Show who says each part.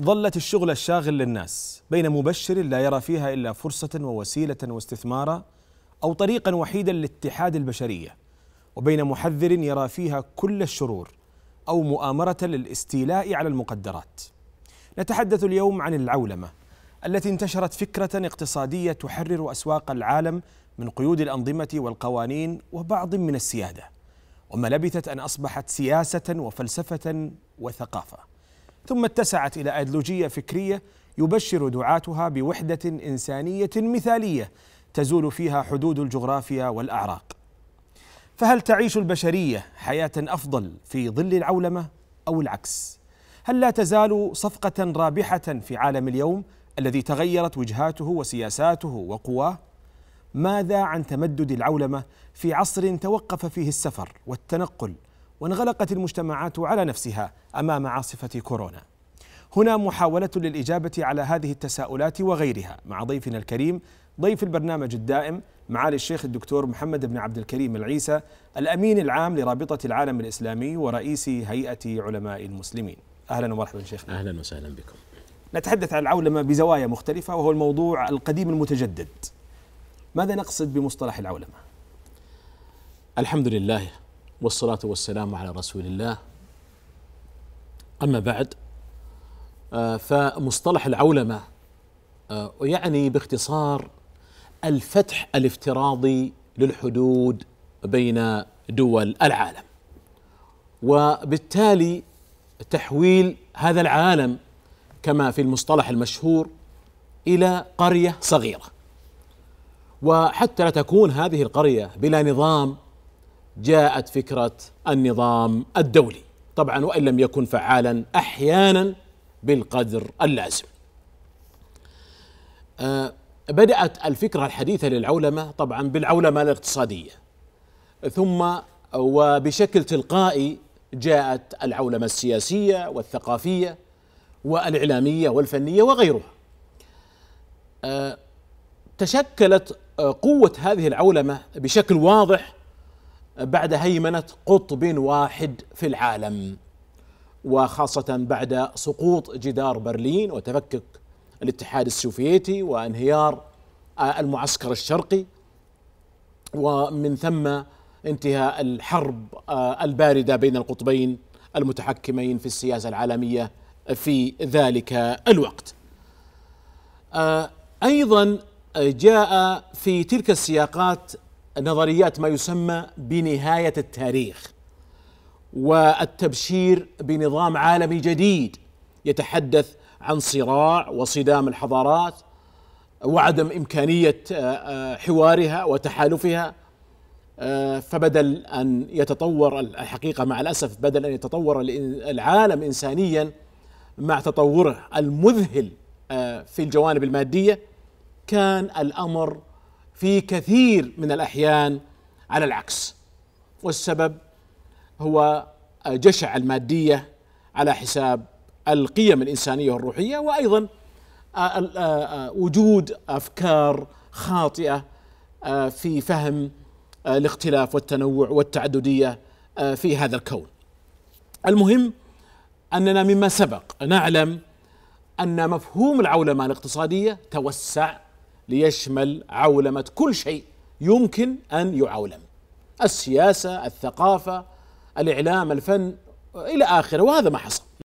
Speaker 1: ظلت الشغل الشاغل للناس بين مبشر لا يرى فيها إلا فرصة ووسيلة واستثمارا أو طريقا وحيدا لاتحاد البشرية وبين محذر يرى فيها كل الشرور أو مؤامرة للاستيلاء على المقدرات نتحدث اليوم عن العولمة التي انتشرت فكرة اقتصادية تحرر أسواق العالم من قيود الأنظمة والقوانين وبعض من السيادة وما لبثت أن أصبحت سياسة وفلسفة وثقافة ثم اتسعت إلى أيديولوجية فكرية يبشر دعاتها بوحدة إنسانية مثالية تزول فيها حدود الجغرافيا والأعراق فهل تعيش البشرية حياة أفضل في ظل العولمة أو العكس؟ هل لا تزال صفقة رابحة في عالم اليوم الذي تغيرت وجهاته وسياساته وقواه؟ ماذا عن تمدد العولمة في عصر توقف فيه السفر والتنقل وانغلقت المجتمعات على نفسها امام عاصفه كورونا. هنا محاوله للاجابه على هذه التساؤلات وغيرها مع ضيفنا الكريم ضيف البرنامج الدائم معالي الشيخ الدكتور محمد بن عبد الكريم العيسى الامين العام لرابطه العالم الاسلامي ورئيس هيئه علماء المسلمين. اهلا ومرحبا شيخنا. اهلا وسهلا بكم. نتحدث عن العولمه بزوايا مختلفه وهو الموضوع القديم المتجدد. ماذا نقصد بمصطلح العولمه؟ الحمد لله
Speaker 2: والصلاة والسلام على رسول الله أما بعد آه، فمصطلح العولمة آه، يعني باختصار الفتح الافتراضي للحدود بين دول العالم وبالتالي تحويل هذا العالم كما في المصطلح المشهور الى قريه صغيره وحتى لا تكون هذه القريه بلا نظام جاءت فكره النظام الدولي طبعا وان لم يكن فعالا احيانا بالقدر اللازم أه بدأت الفكرة الحديثة للعولمة طبعا بالعولمة الاقتصادية ثم وبشكل تلقائي جاءت العولمة السياسية والثقافية والإعلامية والفنية وغيرها آه، تشكلت آه، قوة هذه العولمة بشكل واضح بعد هيمنه قطب واحد في العالم وخاصه بعد سقوط جدار برلين وتفكك الاتحاد السوفيتي وانهيار آه، المعسكر الشرقي ومن ثم انتهاء الحرب آه، البارده بين القطبين المتحكمين في السياسه العالميه في ذلك الوقت. آه، ايضا جاء في تلك السياقات نظريات ما يسمى بنهايه التاريخ والتبشير بنظام عالمي جديد يتحدث عن صراع وصدام الحضارات وعدم امكانيه آه، آه، حوارها وتحالفها آه، فبدل ان يتطور الحقيقه مع الاسف بدل ان يتطور العالم انسانيا مع تطوره المذهل في الجوانب الماديه كان الامر في كثير من الأحيان على العكس والسبب هو جشع المادية على حساب القيم الإنسانية والروحية وأيضا آه، آه، آه، وجود أفكار خاطئة في فهم الاختلاف والتنوع والتعددية في هذا الكون المهم أننا مما سبق نعلم أن مفهوم العولمة الاقتصادية توسع ليشمل عولمة كل شيء يمكن أن يعولم السياسة الثقافة الإعلام الفن إلى آخره وهذا ما حصل